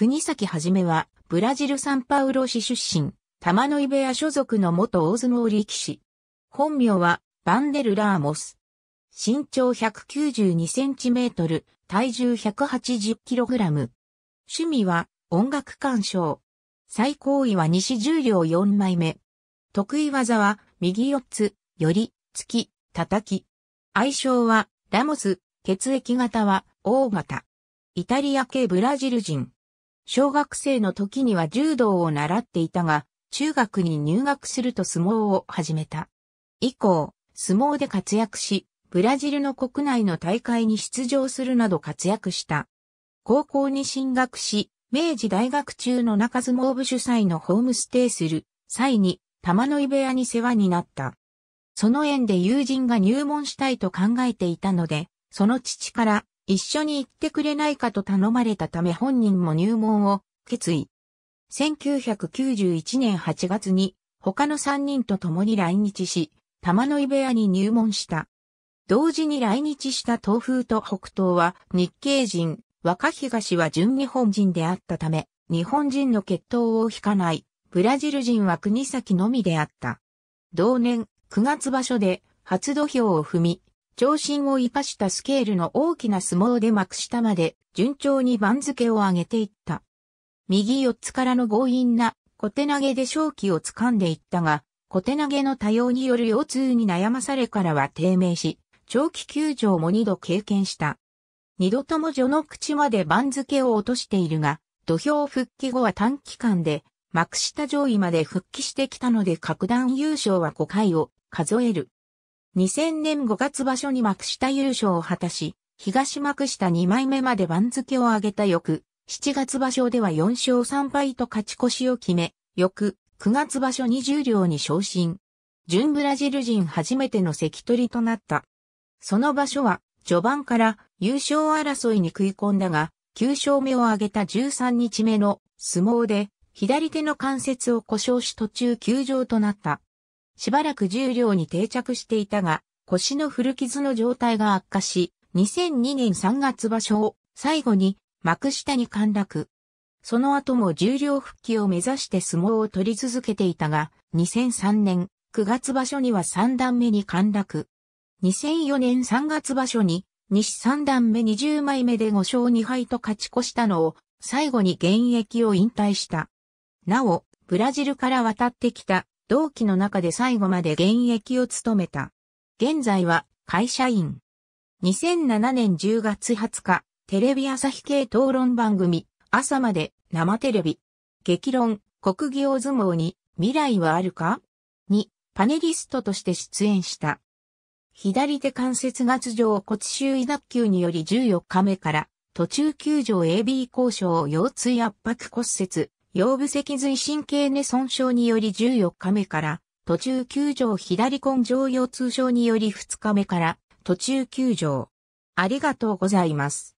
国崎はじめは、ブラジルサンパウロ市出身、玉ノ井部屋所属の元大相撲力士。本名は、バンデル・ラーモス。身長192センチメートル、体重180キログラム。趣味は、音楽鑑賞。最高位は西重量4枚目。得意技は、右四つ、寄り、突き、叩き。愛称は、ラモス、血液型は、O 型。イタリア系ブラジル人。小学生の時には柔道を習っていたが、中学に入学すると相撲を始めた。以降、相撲で活躍し、ブラジルの国内の大会に出場するなど活躍した。高校に進学し、明治大学中の中相撲部主催のホームステイする際に玉の井部屋に世話になった。その縁で友人が入門したいと考えていたので、その父から一緒に行ってくれないかと頼まれたため本人も入門を決意。1991年8月に他の3人と共に来日し、玉の井部屋に入門した。同時に来日した東風と北東は日系人、若東は純日本人であったため、日本人の血統を引かない、ブラジル人は国先のみであった。同年9月場所で初土俵を踏み、長身を生かしたスケールの大きな相撲で幕下まで順調に番付を上げていった。右四つからの強引な小手投げで勝機を掴んでいったが、小手投げの多様による腰痛に悩まされからは低迷し、長期休場も2度経験した。二度とも序の口まで番付を落としているが、土俵復帰後は短期間で幕下上位まで復帰してきたので各段優勝は5回を数える。2000年5月場所に幕下優勝を果たし、東幕下2枚目まで番付を上げた翌、7月場所では4勝3敗と勝ち越しを決め、翌、9月場所20両に昇進。準ブラジル人初めての関取となった。その場所は、序盤から優勝争いに食い込んだが、9勝目を挙げた13日目の相撲で、左手の関節を故障し途中休場となった。しばらく重量に定着していたが、腰の古傷の状態が悪化し、2002年3月場所を最後に幕下に陥落。その後も重量復帰を目指して相撲を取り続けていたが、2003年9月場所には3段目に陥落。2004年3月場所に西3段目20枚目で5勝2敗と勝ち越したのを最後に現役を引退した。なお、ブラジルから渡ってきた同期の中で最後まで現役を務めた。現在は会社員。2007年10月20日、テレビ朝日系討論番組、朝まで生テレビ。激論、国業相撲に未来はあるかにパネリストとして出演した。左手関節月上骨周囲脱臼により14日目から途中球場 AB 交渉腰椎圧迫骨折、腰部脊髄神経根損傷により14日目から、途中休場左根上腰痛症により2日目から、途中休場。ありがとうございます。